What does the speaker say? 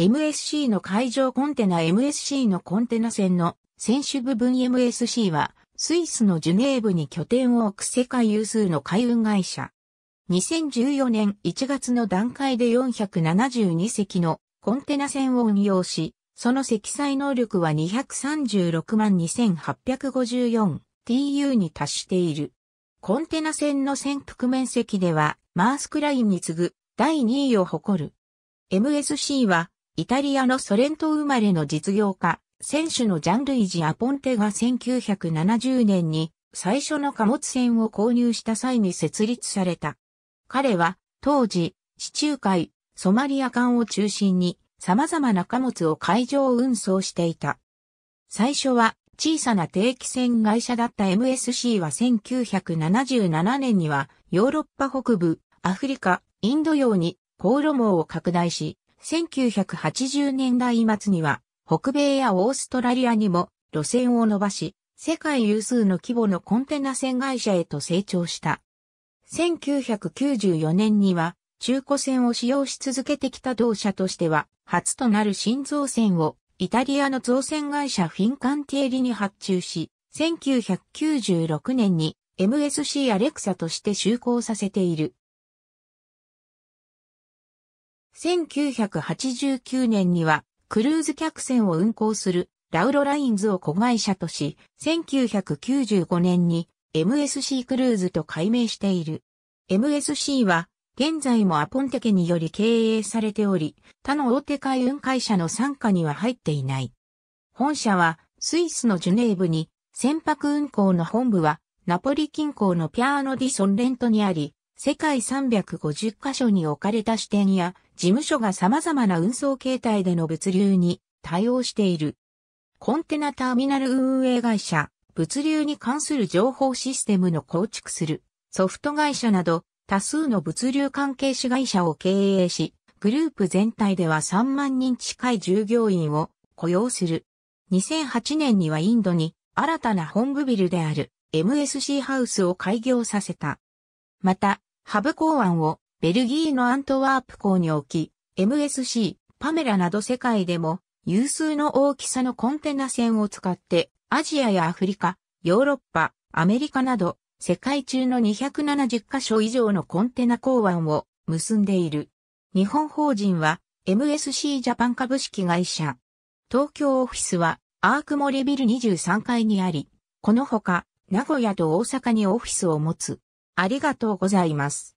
MSC の海上コンテナ MSC のコンテナ船の船首部分 MSC はスイスのジュネーブに拠点を置く世界有数の海運会社。2014年1月の段階で472隻のコンテナ船を運用し、その積載能力は236万 2854TU に達している。コンテナ船の船伏面積ではマースクラインに次ぐ第2位を誇る。MSC はイタリアのソレント生まれの実業家、選手のジャンルイジ・アポンテが1970年に最初の貨物船を購入した際に設立された。彼は当時、地中海、ソマリア艦を中心に様々な貨物を海上運送していた。最初は小さな定期船会社だった MSC は1977年にはヨーロッパ北部、アフリカ、インド洋に航路網を拡大し、1980年代末には、北米やオーストラリアにも路線を伸ばし、世界有数の規模のコンテナ船会社へと成長した。1994年には、中古船を使用し続けてきた同社としては、初となる新造船をイタリアの造船会社フィンカンティエリに発注し、1996年に MSC アレクサとして就航させている。1989年にはクルーズ客船を運航するラウロラインズを子会社とし、1995年に MSC クルーズと改名している。MSC は現在もアポンテ家により経営されており、他の大手海運会社の参加には入っていない。本社はスイスのジュネーブに船舶運航の本部はナポリ近郊のピアーノ・ディ・ソンレントにあり、世界350カ所に置かれた支店や事務所が様々な運送形態での物流に対応している。コンテナターミナル運営会社、物流に関する情報システムの構築するソフト会社など多数の物流関係子会社を経営し、グループ全体では3万人近い従業員を雇用する。2008年にはインドに新たな本部ビルである MSC ハウスを開業させた。また、ハブ港湾をベルギーのアントワープ港に置き、MSC、パメラなど世界でも有数の大きさのコンテナ船を使ってアジアやアフリカ、ヨーロッパ、アメリカなど世界中の270カ所以上のコンテナ港湾を結んでいる。日本法人は MSC ジャパン株式会社。東京オフィスはアークモレビル23階にあり、このほか名古屋と大阪にオフィスを持つ。ありがとうございます。